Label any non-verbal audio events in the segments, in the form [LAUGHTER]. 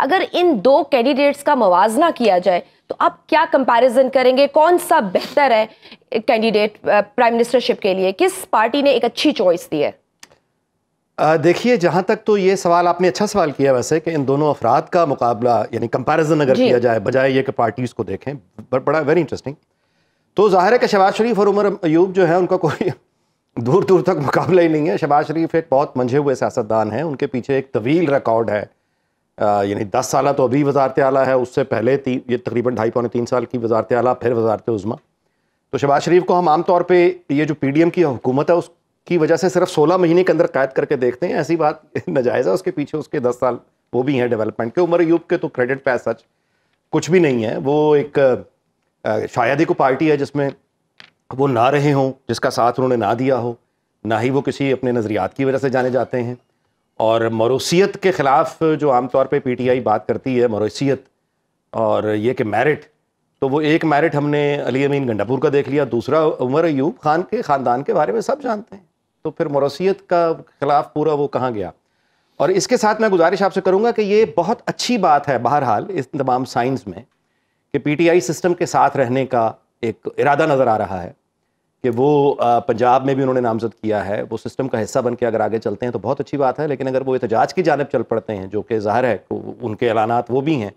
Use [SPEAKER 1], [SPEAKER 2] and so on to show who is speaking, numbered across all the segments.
[SPEAKER 1] अगर इन दो कैंडिडेट्स का मुजना किया जाए तो आप क्या कंपैरिजन करेंगे कौन सा बेहतर है कैंडिडेट प्राइम मिनिस्टरशिप के लिए किस पार्टी ने एक अच्छी चॉइस दी है
[SPEAKER 2] देखिए जहाँ तक तो ये सवाल आपने अच्छा सवाल किया वैसे कि इन दोनों अफराद का मुकाबला यानी कंपैरिजन अगर किया जाए बजाय ये कि पार्टीज़ को देखें बड़ा वेरी इंटरेस्टिंग तो ज़ाहिर है कि शहबाज शरीफ और उमर अयूब जो है उनका कोई दूर दूर तक मुकाबला ही नहीं है शबाज शरीफ एक बहुत मंझे हुए सियासतदान हैं उनके पीछे एक तवील रिकॉर्ड है यानी दस साल तो अभी वजारत आला है उससे पहले ती, ये तकरीबन ढाई पौने तीन साल की वजारत आला फिर वजारत उज़मा तो शहबाज शरीफ को हम आम तौर पर ये जो पी डी एम की हुकूमत है उसकी वजह से सिर्फ सोलह महीने के अंदर कैद करके देखते हैं ऐसी बात [LAUGHS] नजायज़ है उसके पीछे उसके दस साल वो भी हैं डेवलपमेंट के उम्र यूब के तो क्रेडिट पे सच कुछ भी नहीं है वो एक शायद ही को पार्टी है जिसमें वो ना रहे हों जिसका साथ उन्होंने ना दिया हो ना ही वो किसी अपने नज़रियात की वजह से जाने जाते हैं और मरूसीत के ख़िलाफ़ जो आमतौर पे पीटीआई बात करती है मरूसीत और ये कि मैरिट तो वो एक मैरिट हमने अली अमीन गंडापुर का देख लिया दूसरा उमर अयूब खान के ख़ानदान के बारे में सब जानते हैं तो फिर मरूसीत का खिलाफ पूरा वो कहाँ गया और इसके साथ मैं गुजारिश आपसे करूँगा कि ये बहुत अच्छी बात है बहरहाल इस तमाम साइंस में कि आई सिस्टम के साथ रहने का एक इरादा नज़र आ रहा है कि वो पंजाब में भी उन्होंने नामजद किया है वो सिस्टम का हिस्सा बन के अगर आगे चलते हैं तो बहुत अच्छी बात है लेकिन अगर वो एहतजाज की जानब चल पड़ते हैं जो कि ज़ाहिर है उनके एलानात वो भी हैं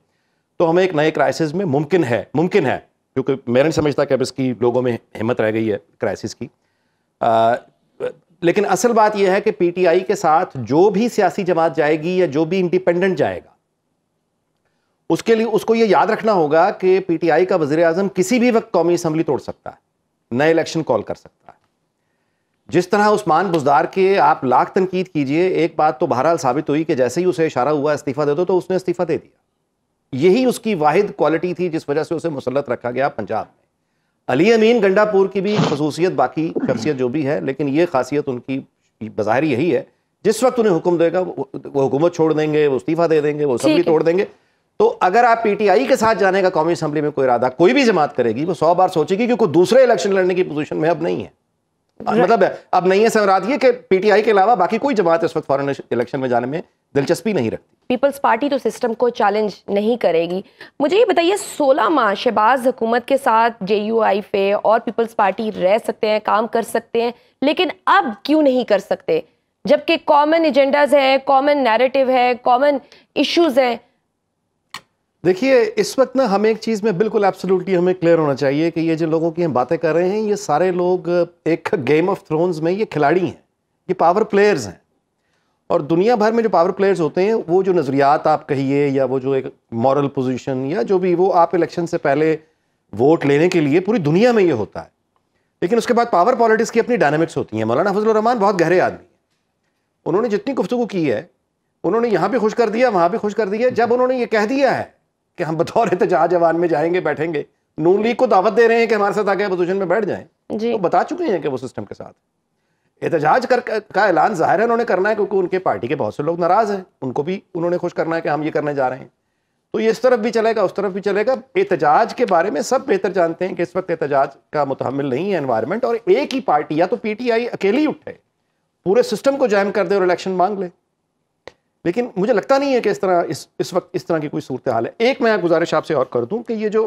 [SPEAKER 2] तो हमें एक नए क्राइसिस में मुमकिन है मुमकिन है क्योंकि मैं नहीं समझता कि अब इसकी लोगों में हिम्मत रह गई है क्राइसिस की आ, लेकिन असल बात यह है कि पीटीआई के साथ जो भी सियासी जमात जाएगी या जो भी इंडिपेंडेंट जाएगा उसके लिए उसको ये याद रखना होगा कि पीटीआई का वजीर अजम किसी भी वक्त कौमी असम्बली तोड़ सकता है नए इलेक्शन कॉल कर सकता है जिस तरह उस्मान बुजदार के आप लाख तनकीद कीजिए एक बात तो बहरहाल साबित हुई कि जैसे ही उसे इशारा हुआ इस्तीफा दे दो तो उसने इस्तीफा दे दिया यही उसकी वाहिद क्वालिटी थी जिस वजह से उसे मुसलत रखा गया पंजाब में अली अमीन गंडापुर की भी खसूसियत बाकी शख्सियत जो भी है लेकिन ये खासियत उनकी बाहर यही है जिस वक्त उन्हें हुक्म देगा वो हुकूमत छोड़ देंगे वो इस्तीफा दे देंगे वो सब भी तोड़ देंगे तो अगर आप पीटीआई के साथ जाने का कौमी असम्बली में कोई इरादा कोई भी जमात करेगी वो सौ बार सोचेगी क्योंकि दूसरे इलेक्शन लड़ने की पोजीशन में अब नहीं है मतलब अब नहीं है समरात ये कि पीटीआई के अलावा बाकी कोई जमात इस वक्त फॉरन इलेक्शन में जाने में दिलचस्पी नहीं रखती
[SPEAKER 1] पीपल्स पार्टी तो सिस्टम को चैलेंज नहीं करेगी मुझे ये बताइए 16 माह शहबाज हुकूमत के साथ जे यू आई पे और पीपल्स पार्टी रह सकते हैं काम कर सकते हैं लेकिन अब क्यों नहीं कर सकते जबकि कॉमन एजेंडाज हैं कॉमन नैरेटिव है कॉमन इश्यूज हैं
[SPEAKER 2] देखिए इस वक्त ना हमें एक चीज़ में बिल्कुल एब्सोल्युटली हमें क्लियर होना चाहिए कि ये जो लोगों की हम बातें कर रहे हैं ये सारे लोग एक गेम ऑफ थ्रोन्स में ये खिलाड़ी हैं ये पावर प्लेयर्स हैं और दुनिया भर में जो पावर प्लेयर्स होते हैं वो जो नज़रियात आप कहिए या वो जो एक मॉरल पोजिशन या जो भी वो आप इलेक्शन से पहले वोट लेने के लिए पूरी दुनिया में ये होता है लेकिन उसके बाद पावर पॉलिटिक्स की अपनी डायनामिक्स होती हैं मौलाना हफजल रहमान बहुत गहरे आदमी हैं उन्होंने जितनी गुफ्तु की है उन्होंने यहाँ भी खुश कर दिया वहाँ भी खुश कर दिया जब उन्होंने ये कह दिया है कि हम बतौर एहतजाज जवान में जाएंगे बैठेंगे नून लीग को दावत दे रहे हैं कि हमारे साथ आगे अपोजिशन में बैठ जाएं तो बता चुके हैं कि वो सिस्टम के साथ एहतजाज कर का ऐलान जाहिर है उन्होंने करना है क्योंकि उनके पार्टी के बहुत से लोग नाराज़ हैं उनको भी उन्होंने खुश करना है कि हम ये करने जा रहे हैं तो ये इस तरफ भी चलेगा उस तरफ भी चलेगा एहतजाज के बारे में सब बेहतर जानते हैं कि इस वक्त एहतजाज का मुतहमल नहीं है एनवायरनमेंट और एक ही पार्टी या तो पीटीआई अकेली उठे पूरे सिस्टम को जैम कर दे और इलेक्शन मांग ले लेकिन मुझे लगता नहीं है कि इस तरह इस इस वक्त इस तरह की कोई सूरत हाल है एक मैं गुजारिश आपसे और कर दूं कि ये जो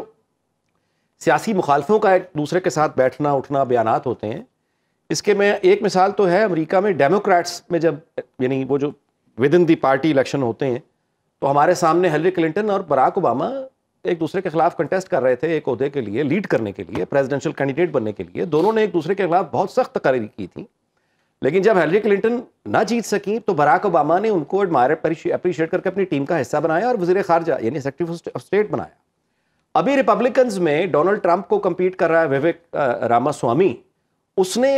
[SPEAKER 2] सियासी मुखालफों का एक दूसरे के साथ बैठना उठना बयान होते हैं इसके में एक मिसाल तो है अमेरिका में डेमोक्रेट्स में जब यानी वो जो within the party election होते हैं तो हमारे सामने हेलरी क्लिंटन और बराक ओबामा एक दूसरे के खिलाफ कंटेस्ट कर रहे थे एक अहदे के लिए लीड करने के लिए प्रेजिडेंशल कैंडिडेट बनने के लिए दोनों ने एक दूसरे के खिलाफ बहुत सख्त तकारी की थी लेकिन जब हेलरी क्लिंटन ना जीत सकी तो बराक ओबामा ने उनको एडमायर अप्रिशिएट करके अपनी टीम का हिस्सा बनाया और वजीर खारजा यानी सेक्रेटरी ऑफ स्टेट बनाया अभी रिपब्लिकन में डोनाल्ड ट्रंप को कंपीट कर रहा है विवेक रामा उसने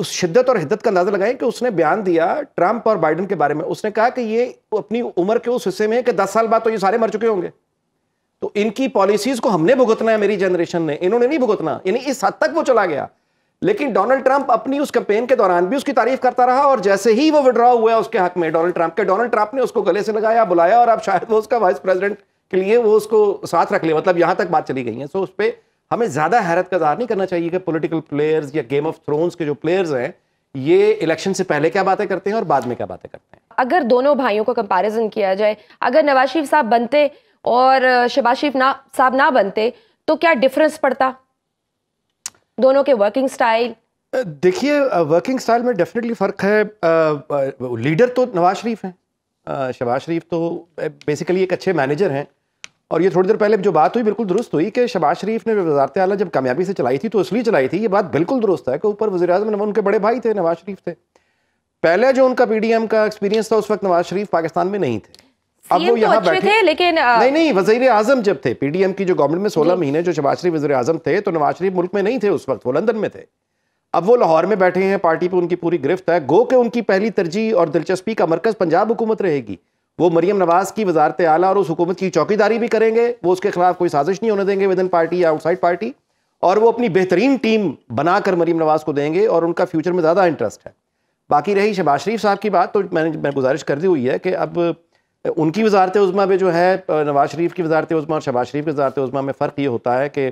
[SPEAKER 2] उस शिद्दत और हिद्दत का अंदाजा लगाया कि उसने बयान दिया ट्रंप और बाइडन के बारे में उसने कहा कि ये अपनी उम्र के उस हिस्से में है कि दस साल बाद तो ये सारे मर चुके होंगे तो इनकी पॉलिसीज को हमने भुगतना है मेरी जनरेशन ने इन्होंने नहीं भुगतना यानी इस हद तक वो चला गया लेकिन डोनाल्ड ट्रंप अपनी उस कैंपेन के दौरान भी उसकी तारीफ करता रहा और जैसे ही वो विड्रॉ हुआ उसके हक में डोनाल्ड ट्रंप के डोनाल्ड ट्रंप ने उसको गले से लगाया बुलाया और अब शायद वो उसका वाइस प्रेसिडेंट के लिए वो उसको साथ रख लिया मतलब यहां तक बात चली गई है सो उस पर हमें ज्यादा हैरत का इजहार नहीं करना चाहिए कि पोलिटिकल प्लेयर्स या गेम ऑफ थ्रोन्स के जो प्लेयर्स हैं ये इलेक्शन से पहले क्या बातें करते हैं और बाद में क्या बातें करते हैं
[SPEAKER 1] अगर दोनों भाइयों को कंपेरिजन किया जाए अगर नवाज शरीफ साहब बनते और शबाज शरीफ ना साहब ना बनते तो क्या डिफरेंस पड़ता दोनों के वर्किंग स्टाइल
[SPEAKER 2] देखिए वर्किंग स्टाइल में डेफिनेटली फ़र्क है लीडर तो नवाज शरीफ हैं शहबाज शरीफ तो बेसिकली एक अच्छे मैनेजर हैं और ये थोड़ी देर पहले जो बात हुई बिल्कुल दुरुस्त हुई कि शबाज़ शरीफ ने वजारत आला जब कामयाबी से चलाई थी तो इसलिए चलाई थी ये बात बिल्कुल दुरुस्त है कि ऊपर वजी अजम उनके बड़े भाई थे नवाज शरीफ थे पहले जो उनका पी डी एम का एक्सपीरियंस था उस वक्त नवाज शरीफ पाकिस्तान में नहीं थे अब वो तो यहाँ बैठे थे
[SPEAKER 1] लेकिन आ... नहीं नहीं
[SPEAKER 2] वजीर आजम जब थे पीडीएम की जो गवर्नमेंट में सोलह महीने जो शबाज शरीफ वजी आजम थे तो नवाज शरीफ मुल्क में नहीं थे उस वक्त वो लंदन में थे अब वो लाहौर में बैठे हैं पार्टी पे उनकी पूरी गिरफ्त है गो के उनकी पहली तरजीह और दिलचस्पी का मरकज पंजाब हुकूमत रहेगी वो मरीम नवाज की वजारत आला और उस हुकूमत की चौकीदारी भी करेंगे वो उसके खिलाफ कोई साजिश नहीं होने देंगे विद इन पार्टी या आउटसाइड पार्टी और वो अपनी बेहतरीन टीम बनाकर मरीम नवाज को देंगे और उनका फ्यूचर में ज़्यादा इंटरेस्ट है बाकी रही शबाज शरीफ साहब की बात तो मैंने मैं गुजारिश कर दी हुई है कि अब उनकी वजारत उज़मा में जो है नवाज़ शरीफ की वजारत उज़मा और शबाज शरीफ की वजारत उज़मा में फ़र्क ये होता है कि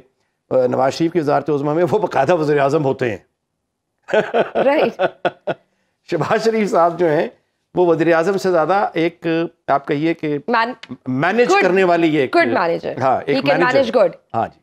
[SPEAKER 2] नवाज़ शरीफ की वजारत उज़मा में वो बाकायदा वजर अजम होते हैं [LAUGHS] शबाज शरीफ साहब जो हैं वो वजर अजम से ज़्यादा एक आप कहिए कि मैनेज करने वाली ये गुड मैनेजर हाँ एक मैनेज गुड हाँ जी